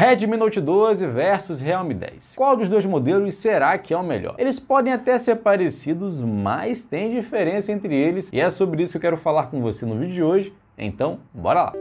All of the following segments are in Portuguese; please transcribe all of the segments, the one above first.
Redmi Note 12 versus Realme 10. Qual dos dois modelos será que é o melhor? Eles podem até ser parecidos, mas tem diferença entre eles e é sobre isso que eu quero falar com você no vídeo de hoje. Então, bora lá!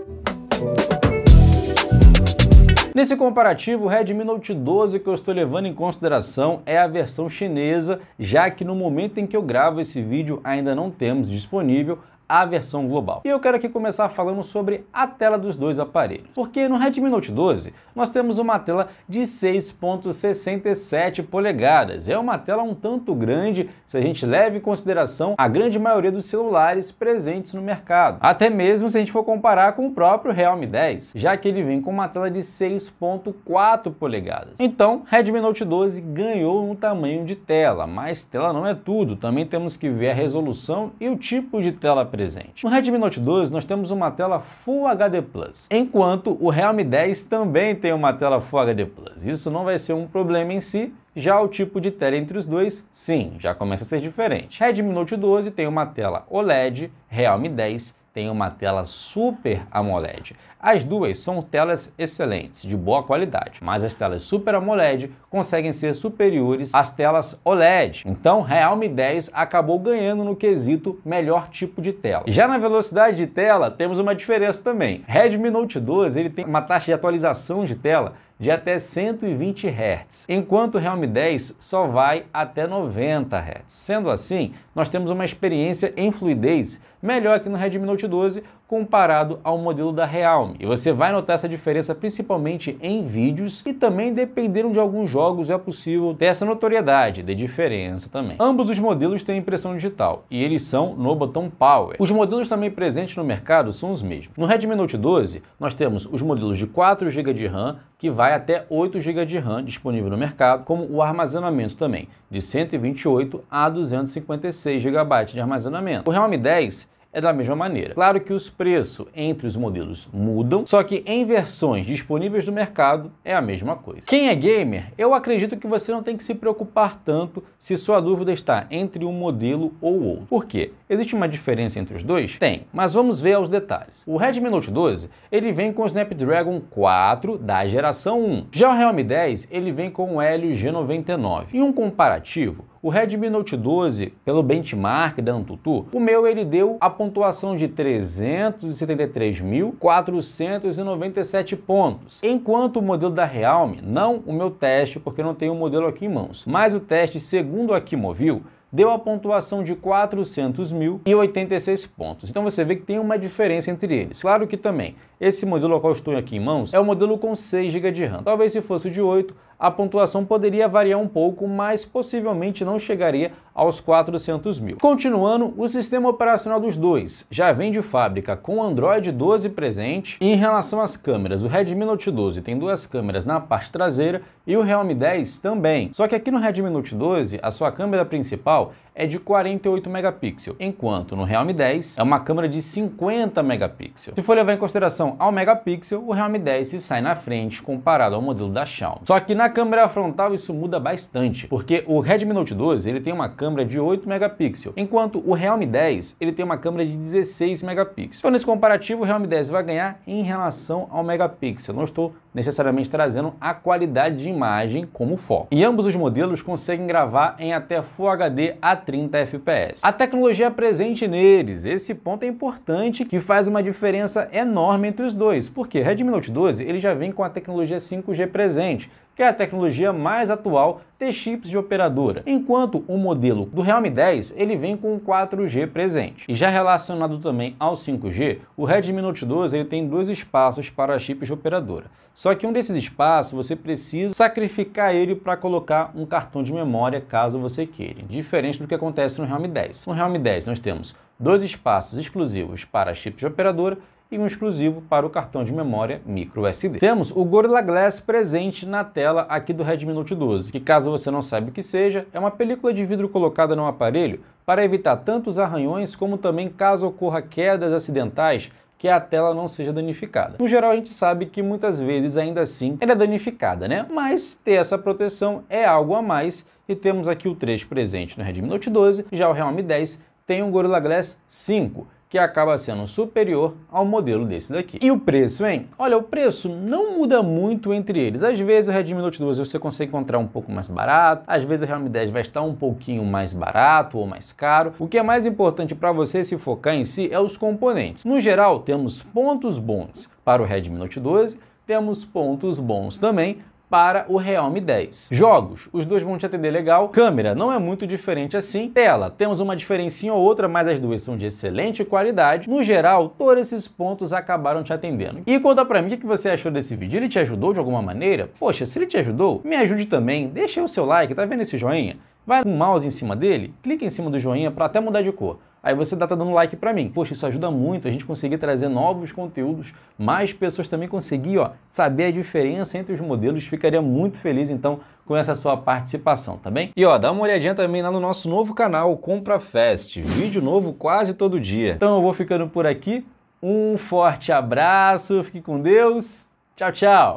Nesse comparativo, o Redmi Note 12 que eu estou levando em consideração é a versão chinesa, já que no momento em que eu gravo esse vídeo ainda não temos disponível a versão global. E eu quero aqui começar falando sobre a tela dos dois aparelhos, porque no Redmi Note 12 nós temos uma tela de 6.67 polegadas. É uma tela um tanto grande se a gente leva em consideração a grande maioria dos celulares presentes no mercado, até mesmo se a gente for comparar com o próprio Realme 10, já que ele vem com uma tela de 6.4 polegadas. Então, Redmi Note 12 ganhou um tamanho de tela, mas tela não é tudo, também temos que ver a resolução e o tipo de tela presente. No Redmi Note 12 nós temos uma tela Full HD Plus, enquanto o Realme 10 também tem uma tela Full HD Plus. Isso não vai ser um problema em si, já o tipo de tela entre os dois, sim, já começa a ser diferente. Redmi Note 12 tem uma tela OLED, Realme 10 tem uma tela Super AMOLED. As duas são telas excelentes, de boa qualidade, mas as telas Super AMOLED conseguem ser superiores às telas OLED. Então, Realme 10 acabou ganhando no quesito melhor tipo de tela. Já na velocidade de tela, temos uma diferença também. Redmi Note 12 ele tem uma taxa de atualização de tela de até 120 Hz, enquanto o Realme 10 só vai até 90 Hz. Sendo assim, nós temos uma experiência em fluidez melhor que no Redmi Note 12 comparado ao modelo da Realme. E você vai notar essa diferença principalmente em vídeos e também dependendo de alguns jogos é possível ter essa notoriedade de diferença também. Ambos os modelos têm impressão digital e eles são no botão Power. Os modelos também presentes no mercado são os mesmos. No Redmi Note 12 nós temos os modelos de 4 GB de RAM que vai até 8 GB de RAM disponível no mercado, como o armazenamento também, de 128 a 256 GB de armazenamento. O Realme 10 é da mesma maneira. Claro que os preços entre os modelos mudam, só que em versões disponíveis no mercado é a mesma coisa. Quem é gamer, eu acredito que você não tem que se preocupar tanto se sua dúvida está entre um modelo ou outro. Por quê? Existe uma diferença entre os dois? Tem, mas vamos ver aos detalhes. O Redmi Note 12, ele vem com o Snapdragon 4 da geração 1. Já o Realme 10, ele vem com o Helio G99. Em um comparativo, o Redmi Note 12, pelo benchmark da Antutu, o meu ele deu a pontuação de 373.497 pontos, enquanto o modelo da Realme, não o meu teste, porque não tenho o um modelo aqui em mãos, mas o teste segundo a Kimovil, deu a pontuação de 400 mil e 86 pontos. Então você vê que tem uma diferença entre eles. Claro que também, esse modelo ao qual estou aqui em mãos é o um modelo com 6 GB de RAM. Talvez se fosse o de 8, a pontuação poderia variar um pouco, mas possivelmente não chegaria aos 400 mil. Continuando, o sistema operacional dos dois já vem de fábrica com Android 12 presente. E em relação às câmeras, o Redmi Note 12 tem duas câmeras na parte traseira e o Realme 10 também. Só que aqui no Redmi Note 12, a sua câmera principal é de 48 megapixels, enquanto no Realme 10 é uma câmera de 50 megapixels. Se for levar em consideração ao megapixel, o Realme 10 se sai na frente comparado ao modelo da Xiaomi. Só que na câmera frontal isso muda bastante, porque o Redmi Note 12 ele tem uma câmera de 8 megapixels, enquanto o Realme 10 ele tem uma câmera de 16 megapixels. Então nesse comparativo o Realme 10 vai ganhar em relação ao megapixel. Não estou necessariamente trazendo a qualidade de imagem como foco. E ambos os modelos conseguem gravar em até Full HD a. 30 FPS. A tecnologia é presente neles, esse ponto é importante que faz uma diferença enorme entre os dois, porque Redmi Note 12 ele já vem com a tecnologia 5G presente, que é a tecnologia mais atual de chips de operadora, enquanto o modelo do Realme 10 ele vem com o 4G presente. E já relacionado também ao 5G, o Redmi Note 12 ele tem dois espaços para chips de operadora. Só que um desses espaços você precisa sacrificar ele para colocar um cartão de memória caso você queira, diferente do que acontece no Realme 10. No Realme 10 nós temos dois espaços exclusivos para chips de operadora e um exclusivo para o cartão de memória micro SD. Temos o Gorilla Glass presente na tela aqui do Redmi Note 12, que caso você não saiba o que seja, é uma película de vidro colocada no aparelho para evitar tantos arranhões como também caso ocorra quedas acidentais que a tela não seja danificada. No geral, a gente sabe que muitas vezes, ainda assim, ela é danificada, né? Mas ter essa proteção é algo a mais e temos aqui o 3 presente no Redmi Note 12, já o Realme 10 tem um Gorilla Glass 5, que acaba sendo superior ao modelo desse daqui. E o preço, hein? Olha, o preço não muda muito entre eles. Às vezes o Redmi Note 12 você consegue encontrar um pouco mais barato, às vezes o Realme 10 vai estar um pouquinho mais barato ou mais caro. O que é mais importante para você se focar em si é os componentes. No geral, temos pontos bons para o Redmi Note 12, temos pontos bons também para o Realme 10. Jogos, os dois vão te atender legal. Câmera, não é muito diferente assim. Tela, temos uma diferencinha ou outra, mas as duas são de excelente qualidade. No geral, todos esses pontos acabaram te atendendo. E conta pra mim o que você achou desse vídeo. Ele te ajudou de alguma maneira? Poxa, se ele te ajudou, me ajude também. Deixa o seu like, tá vendo esse joinha? Vai com o mouse em cima dele, clica em cima do joinha para até mudar de cor aí você está dando like para mim. Poxa, isso ajuda muito a gente conseguir trazer novos conteúdos, mais pessoas também conseguir ó, saber a diferença entre os modelos. Ficaria muito feliz então com essa sua participação, tá bem? E ó, dá uma olhadinha também lá no nosso novo canal, Compra Fest. Vídeo novo quase todo dia. Então eu vou ficando por aqui. Um forte abraço, fique com Deus. Tchau, tchau.